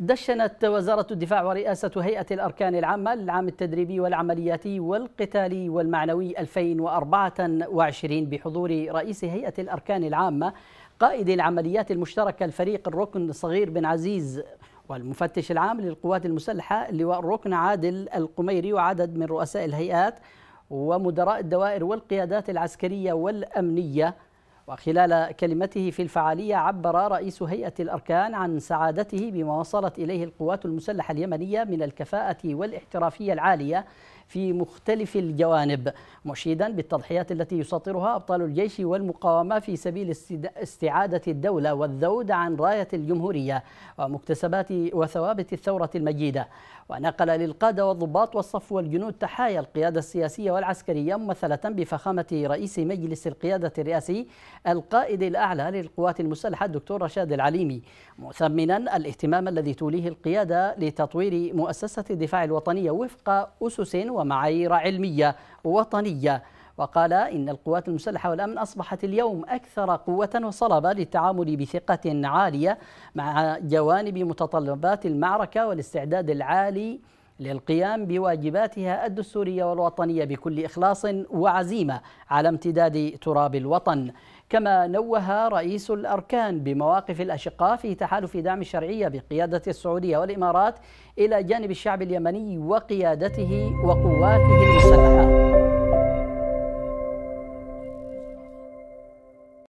دشنت وزارة الدفاع ورئاسة هيئة الأركان العامة للعام التدريبي والعملياتي والقتالي والمعنوي 2024 بحضور رئيس هيئة الأركان العامة قائد العمليات المشتركة الفريق الركن صغير بن عزيز والمفتش العام للقوات المسلحة اللواء الركن عادل القميري وعدد من رؤساء الهيئات ومدراء الدوائر والقيادات العسكرية والأمنية وخلال كلمته في الفعالية عبر رئيس هيئة الأركان عن سعادته بما وصلت إليه القوات المسلحة اليمنية من الكفاءة والاحترافية العالية في مختلف الجوانب مشيدا بالتضحيات التي يسطرها أبطال الجيش والمقاومة في سبيل استعادة الدولة والذود عن راية الجمهورية ومكتسبات وثوابت الثورة المجيدة ونقل للقادة والضباط والصف والجنود تحايا القيادة السياسية والعسكرية ممثلة بفخامة رئيس مجلس القيادة الرئاسي القائد الأعلى للقوات المسلحة الدكتور رشاد العليمي مثمنا الاهتمام الذي توليه القيادة لتطوير مؤسسة الدفاع الوطنية وفق أسس ومعايير علمية وطنية وقال إن القوات المسلحة والأمن أصبحت اليوم أكثر قوة وصلبة للتعامل بثقة عالية مع جوانب متطلبات المعركة والاستعداد العالي للقيام بواجباتها الدستورية والوطنية بكل إخلاص وعزيمة على امتداد تراب الوطن كما نوه رئيس الأركان بمواقف الأشقاء في تحالف دعم الشرعية بقيادة السعودية والإمارات إلى جانب الشعب اليمني وقيادته وقواته المسلحة